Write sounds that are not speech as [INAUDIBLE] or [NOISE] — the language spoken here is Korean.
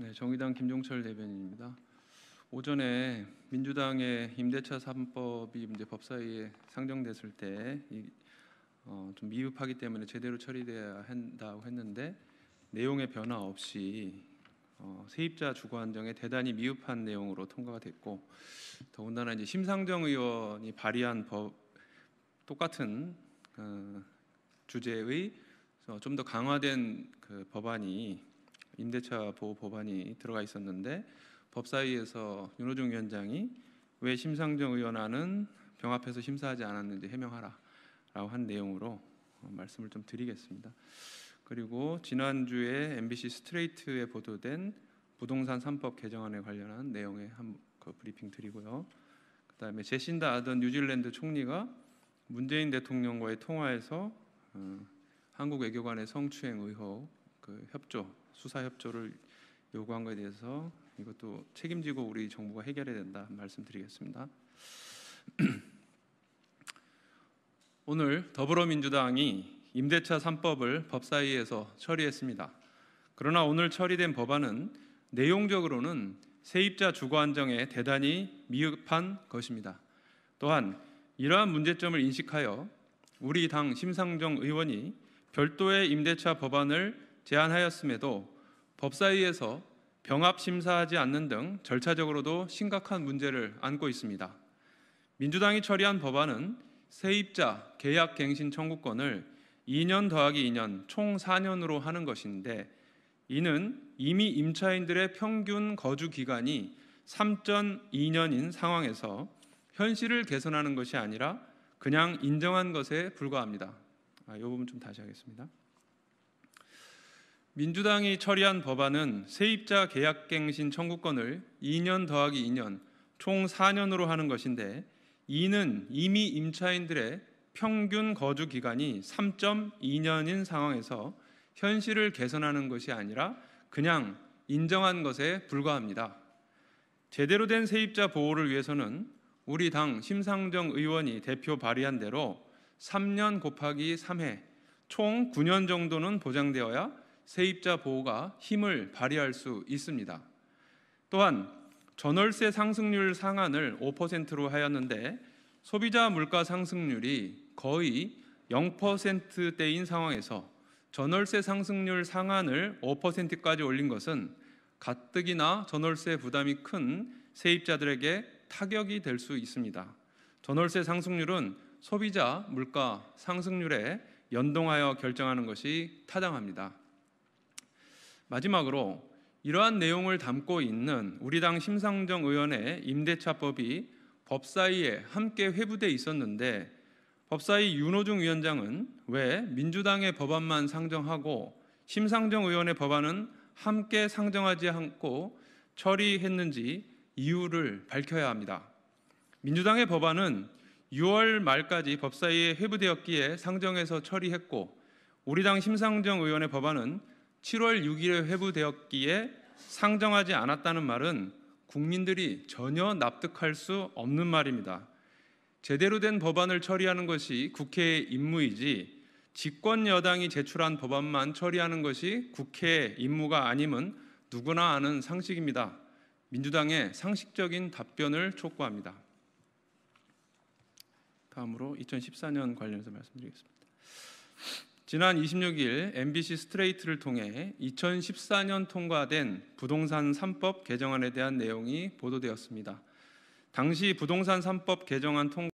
네, 정의당 김종철 대변인입니다. 오전에 민주당의 임대차 3법이 이제 법사위에 상정됐을 때좀 어, 미흡하기 때문에 제대로 처리돼야 한다고 했는데 내용의 변화 없이 어, 세입자 주거 안정에 대단히 미흡한 내용으로 통과가 됐고 더군다나 이제 심상정 의원이 발의한 법 똑같은 어, 주제의 어, 좀더 강화된 그 법안이 임대차 보호 법안이 들어가 있었는데 법사위에서 윤호중 위원장이 왜 심상정 의원안은 병합해서 심사하지 않았는지 해명하라라고 한 내용으로 어, 말씀을 좀 드리겠습니다. 그리고 지난주에 MBC 스트레이트에 보도된 부동산 3법 개정안에 관련한 내용의 한그 브리핑 드리고요. 그다음에 제신다 아던 뉴질랜드 총리가 문재인 대통령과의 통화에서 어, 한국 외교관의 성추행 의혹 그 협조 수사 협조를 요구한 것에 대해서 이것도 책임지고 우리 정부가 해결해야 된다 말씀드리겠습니다. [CLEARS THROAT] 오늘 더불어민주당이 임대차 3법을 법사위에서 처리했습니다. 그러나 오늘 처리된 법안은 내용적으로는 세입자 주거 안정에 대단히 미흡한 것입니다. 또한 이러한 문제점을 인식하여 우리 당 심상정 의원이 별도의 임대차 법안을 제안하였음에도 법사위에서 병합 심사하지 않는 등 절차적으로도 심각한 문제를 안고 있습니다. 민주당이 처리한 법안은 세입자 계약 갱신 청구권을 2년 더하기 2년 총 4년으로 하는 것인데 이는 이미 임차인들의 평균 거주 기간이 3.2년인 상황에서 현실을 개선하는 것이 아니라 그냥 인정한 것에 불과합니다. 아, 이 부분 좀 다시 하겠습니다. 민주당이 처리한 법안은 세입자 계약갱신 청구권을 2년 더하기 2년 총 4년으로 하는 것인데 이는 이미 임차인들의 평균 거주 기간이 3.2년인 상황에서 현실을 개선하는 것이 아니라 그냥 인정한 것에 불과합니다. 제대로 된 세입자 보호를 위해서는 우리 당 심상정 의원이 대표 발의한 대로 3년 곱하기 3회 총 9년 정도는 보장되어야 세입자 보호가 힘을 발휘할 수 있습니다. 또한 전월세 상승률 상한을 5%로 하였는데 소비자 물가 상승률이 거의 0%대인 상황에서 전월세 상승률 상한을 5%까지 올린 것은 가뜩이나 전월세 부담이 큰 세입자들에게 타격이 될 수 있습니다. 전월세 상승률은 소비자 물가 상승률에 연동하여 결정하는 것이 타당합니다. 마지막으로 이러한 내용을 담고 있는 우리 당 심상정 의원의 임대차법이 법사위에 함께 회부돼 있었는데 법사위 윤호중 위원장은 왜 민주당의 법안만 상정하고 심상정 의원의 법안은 함께 상정하지 않고 처리했는지 이유를 밝혀야 합니다. 민주당의 법안은 6월 말까지 법사위에 회부되었기에 상정해서 처리했고 우리 당 심상정 의원의 법안은 7월 6일에 회부되었기에 상정하지 않았다는 말은 국민들이 전혀 납득할 수 없는 말입니다. 제대로 된 법안을 처리하는 것이 국회의 임무이지 집권 여당이 제출한 법안만 처리하는 것이 국회의 임무가 아님은 누구나 아는 상식입니다. 민주당의 상식적인 답변을 촉구합니다. 다음으로 2014년 관련해서 말씀드리겠습니다. 지난 26일 MBC 스트레이트를 통해 2014년 통과된 부동산 3법 개정안에 대한 내용이 보도되었습니다. 당시 부동산 3법 개정안 통과